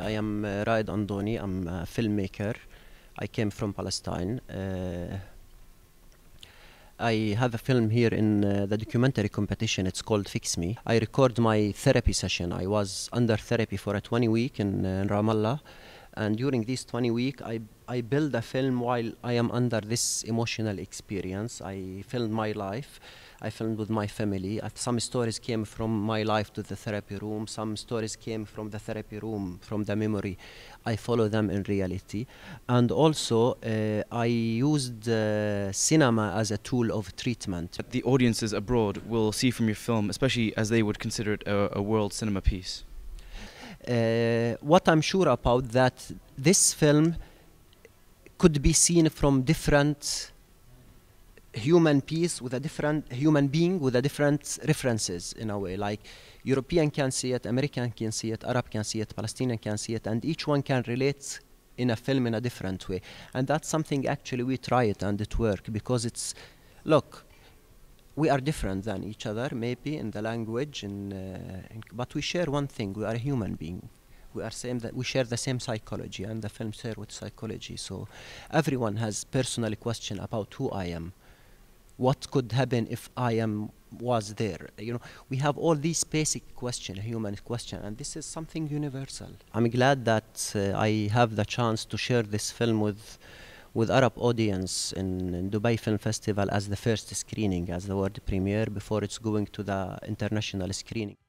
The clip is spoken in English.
I am uh, Raid Andoni. I'm a filmmaker. I came from Palestine. Uh, I have a film here in uh, the documentary competition. It's called Fix Me. I record my therapy session. I was under therapy for a 20 week in, in uh, Ramallah. And during these 20 weeks, I, I build a film while I am under this emotional experience. I filmed my life. I filmed with my family. some stories came from my life to the therapy room. Some stories came from the therapy room, from the memory. I follow them in reality. And also, uh, I used uh, cinema as a tool of treatment. The audiences abroad will see from your film, especially as they would consider it a, a world cinema piece. Uh, what I'm sure about that this film could be seen from different human piece with a different human being with a different references in a way like European can see it, American can see it, Arab can see it, Palestinian can see it, and each one can relate in a film in a different way. And that's something actually we try it and it work because it's, look, we are different than each other, maybe in the language, in, uh, in, but we share one thing: we are a human being. We are same that we share the same psychology, and the film share with psychology. So, everyone has personal question about who I am, what could happen if I am was there. You know, we have all these basic question, human question, and this is something universal. I'm glad that uh, I have the chance to share this film with with Arab audience in, in, Dubai Film Festival as the first screening, as the world premiere before it's going to the international screening.